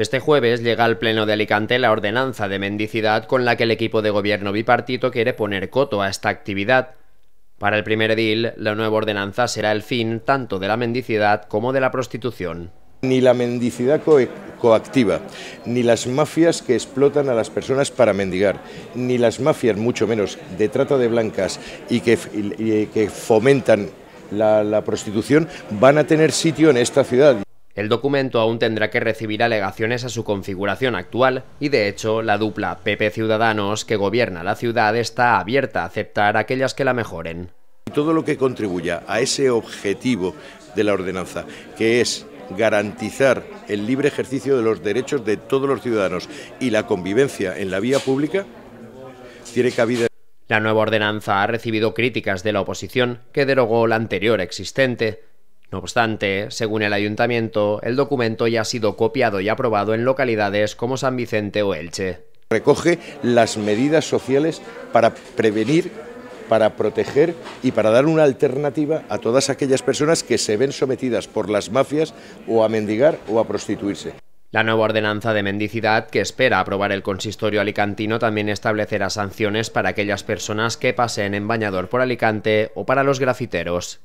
Este jueves llega al Pleno de Alicante la ordenanza de mendicidad con la que el equipo de gobierno bipartito quiere poner coto a esta actividad. Para el primer edil, la nueva ordenanza será el fin tanto de la mendicidad como de la prostitución. Ni la mendicidad coactiva, ni las mafias que explotan a las personas para mendigar, ni las mafias, mucho menos, de trata de blancas y que, fomentan la prostitución, van a tener sitio en esta ciudad. El documento aún tendrá que recibir alegaciones a su configuración actual y de hecho la dupla PP Ciudadanos que gobierna la ciudad está abierta a aceptar aquellas que la mejoren. Todo lo que contribuya a ese objetivo de la ordenanza, que es garantizar el libre ejercicio de los derechos de todos los ciudadanos y la convivencia en la vía pública, tiene cabida. La nueva ordenanza ha recibido críticas de la oposición que derogó la anterior existente no obstante, según el ayuntamiento, el documento ya ha sido copiado y aprobado en localidades como San Vicente o Elche. Recoge las medidas sociales para prevenir, para proteger y para dar una alternativa a todas aquellas personas que se ven sometidas por las mafias o a mendigar o a prostituirse. La nueva ordenanza de mendicidad que espera aprobar el consistorio alicantino también establecerá sanciones para aquellas personas que pasen en bañador por Alicante o para los grafiteros.